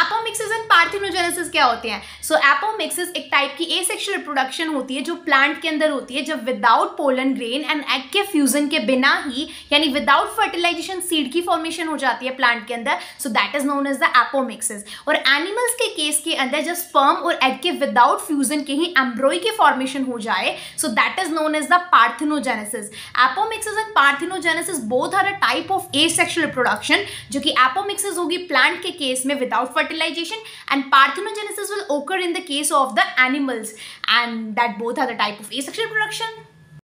apomixis and parthenogenesis क्या होते हैं सो एपोमिक्सिस एक टाइप की सेक्शुअल रिप्रोडक्शन होती है जो प्लांट के अंदर होती है जब without pollen grain and egg के फ्यूजन के बिना ही यानी विदाउट फर्टिलाइजेशन सीड की फॉर्मेशन हो जाती है प्लांट के अंदर so that is known as the apomixis और एनिमल्स के केस के अंदर जब स्पर्म और एग के विदाउट फ्यूजन के ही एम्ब्रोई के फॉर्मेशन हो जाए so that is known as the parthenogenesis apomixis and parthenogenesis both are a type of asexual reproduction जो कि एपोमिक्सिस होगी प्लांट के केस में without fertilization and parthenogenesis will occur in the case of the animals and that both are the type of asexual reproduction